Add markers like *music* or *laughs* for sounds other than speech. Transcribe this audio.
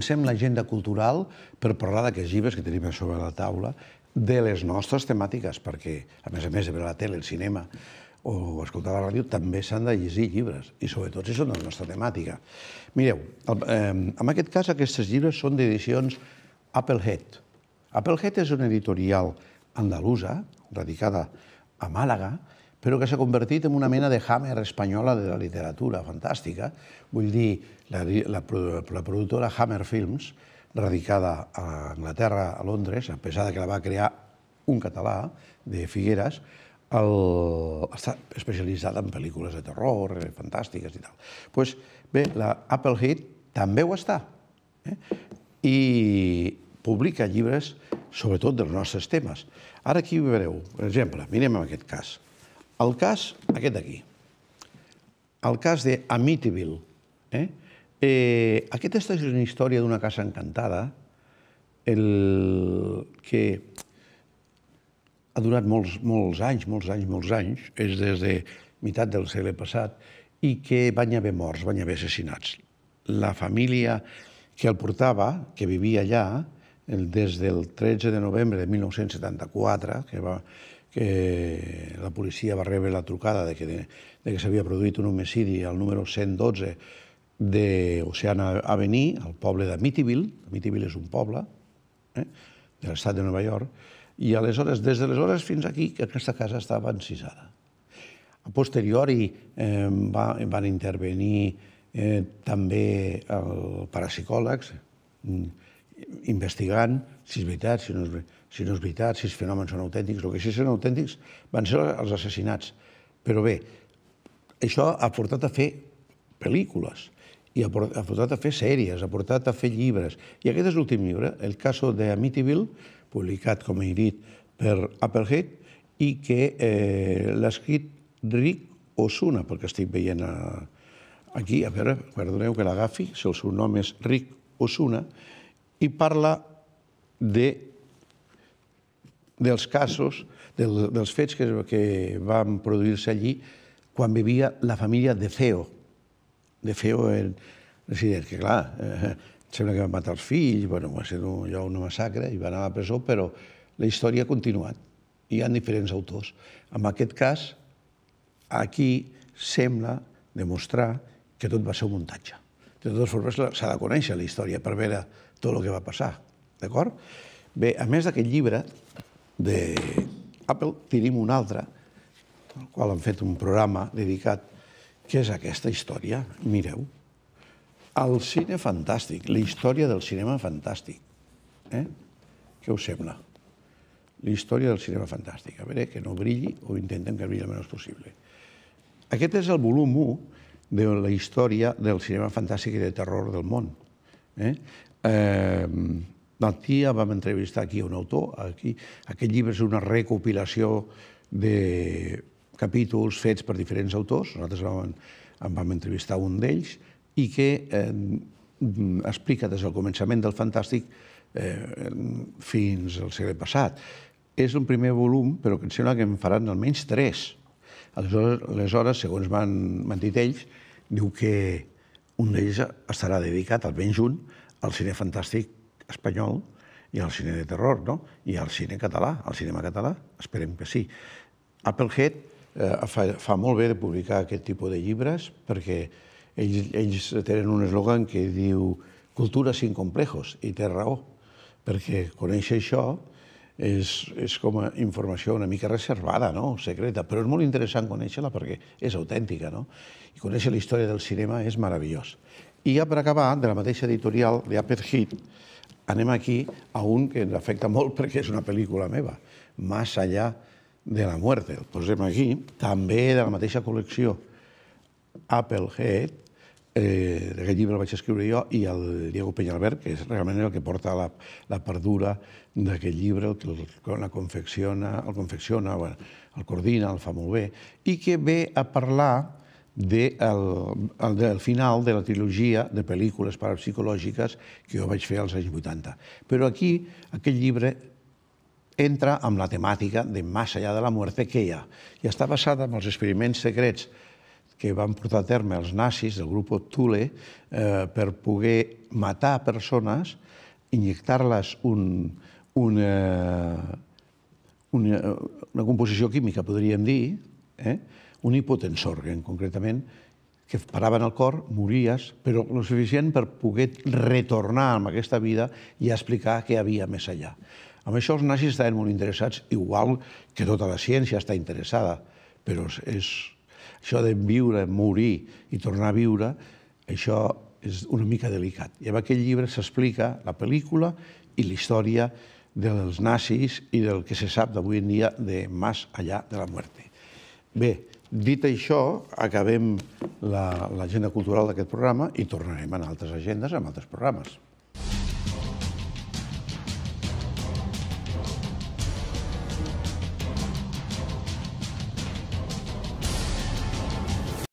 comencem l'agenda cultural per parlar d'aquests llibres que tenim a sobre la taula, de les nostres temàtiques, perquè, a més a més de veure la tele, el cinema o escoltar la ràdio, també s'han de llegir llibres, i sobretot si són de la nostra temàtica. Mireu, el, eh, en aquest cas, aquests llibres són d'edicions Applehead. Applehead és una editorial andalusa, radicada a Màlaga, però que s'ha convertit en una mena de hammer espanyola de la literatura, fantàstica. Vull dir, la, la, la productora Hammer Films, radicada a Anglaterra, a Londres, a pesar de que la va crear un català de Figueres, el, està especialitzada en pel·lícules de terror, eh, fantàstiques i tal. pues, bé, la Hit també ho està. Eh? I publica llibres, sobretot dels nostres temes. Ara aquí ho veureu. Per exemple, mirem en aquest cas. El cas, aquest d'aquí, el cas de Amityville, eh? Eh, aquesta és una història d'una casa encantada el, que ha durat molts, molts anys, molts anys, molts anys, és des de meitat del segle passat, i que van haver morts, van haver assassinats. La família que el portava, que vivia allà, el, des del 13 de novembre de 1974, que va, que la policia va rebre la trucada de que, de, de que s'havia produït un homicidi al número 112 d'Oceana Avenir, al poble de Mityville, Mityville és un poble eh, de l'estat de Nova York, i aleshores, des d'aleshores fins aquí, que aquesta casa estava encisada. A posteriori eh, va, van intervenir eh, també el parapsicòlegs, eh, investigant si és veritat, si no és, si no és veritat, si els fenòmens són autèntics. El que sí que són autèntics van ser els assassinats. Però bé, això ha portat a fer pel·lícules i ha portat a fer sèries, ha portat a fer llibres. I aquest és l'últim llibre, el caso de Amityville, publicat, com he dit, per Applehead, i que eh, l'ha escrit Rick Osuna, perquè estic veient a, eh, aquí, a veure, perdoneu que l'agafi, si el seu nom és Rick Osuna, i parla de, dels casos, del, dels fets que, que van produir-se allí quan vivia la família de Feo. De Feo, el resident, que clar, eh, sembla que van matar els fills, bueno, va ser un, una massacre i va anar a la presó, però la història ha continuat. Hi ha diferents autors. En aquest cas, aquí sembla demostrar que tot va ser un muntatge. De totes formes, s'ha de conèixer la història per veure tot el que va passar, d'acord? Bé, a més d'aquest llibre d'Apple, tenim un altre, al qual han fet un programa dedicat, que és aquesta història, mireu, el cine fantàstic, la història del cinema fantàstic. Eh? Què us sembla? La història del cinema fantàstic. A veure, que no brilli o intentem que brilli el menys possible. Aquest és el volum 1 de la història del cinema fantàstic i de terror del món. Eh? Eh, Matia vam entrevistar aquí un autor, aquí. aquest llibre és una recopilació de capítols fets per diferents autors, nosaltres vam, en vam entrevistar un d'ells, i que eh, explica des del començament del Fantàstic eh, fins al segle passat. És un primer volum, però que em sembla que en faran almenys tres, Aleshores, aleshores segons van, m'han dit ells, diu que un d'ells estarà dedicat, almenys un, al cine fantàstic espanyol i al cine de terror, no? I al cine català, al cinema català, esperem que sí. Applehead eh, fa, fa molt bé de publicar aquest tipus de llibres perquè ells, ells tenen un eslògan que diu cultura sin complejos, i té raó, perquè conèixer això és, és com a informació una mica reservada, no? secreta, però és molt interessant conèixer-la perquè és autèntica. No? I conèixer la història del cinema és meravellós. I ja per acabar, de la mateixa editorial, de Upper Heat, anem aquí a un que ens afecta molt *laughs* perquè és una pel·lícula meva, Más allá de la muerte. El posem aquí, també de la mateixa col·lecció Applehead, Eh, aquest llibre el vaig escriure jo i el Diego Peñalbert, que és realment el que porta la, la perdura d'aquest llibre, el que el, la confecciona, el confecciona, bueno, el coordina, el fa molt bé, i que ve a parlar de el, el, del final de la trilogia de pel·lícules parapsicològiques que jo vaig fer als anys 80. Però aquí, aquest llibre entra amb la temàtica de Massa allà de la muerte, que hi ha. I està basada en els experiments secrets que van portar a terme els nazis, del grup Thule, eh, per poder matar persones, injectar-les un, una, eh, una, eh, una composició química, podríem dir, eh? un hipotensorgen, concretament, que paraven el cor, mories, però el suficient per poder retornar amb aquesta vida i explicar què havia més allà. Amb això els nazis estaven molt interessats, igual que tota la ciència està interessada, però és, això de viure, morir i tornar a viure, això és una mica delicat. I en aquell llibre s'explica la pel·lícula i la història dels nazis i del que se sap d'avui en dia de Mas allà de la muerte. Bé, dit això, acabem l'agenda la, cultural d'aquest programa i tornarem en altres agendes, en altres programes.